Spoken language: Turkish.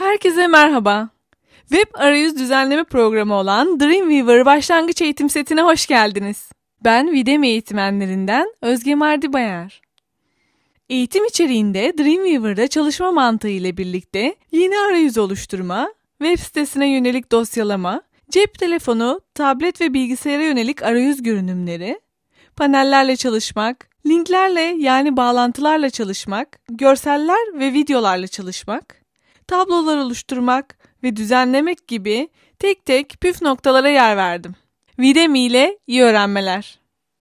Herkese merhaba. Web arayüz düzenleme programı olan Dreamweaver başlangıç eğitim setine hoş geldiniz. Ben Videme eğitmenlerinden Özge Mardibayar. Eğitim içeriğinde Dreamweaver'da çalışma mantığı ile birlikte yeni arayüz oluşturma, web sitesine yönelik dosyalama, cep telefonu, tablet ve bilgisayara yönelik arayüz görünümleri, panellerle çalışmak, linklerle yani bağlantılarla çalışmak, görseller ve videolarla çalışmak, tablolar oluşturmak ve düzenlemek gibi tek tek püf noktalara yer verdim. Videmi ile iyi öğrenmeler.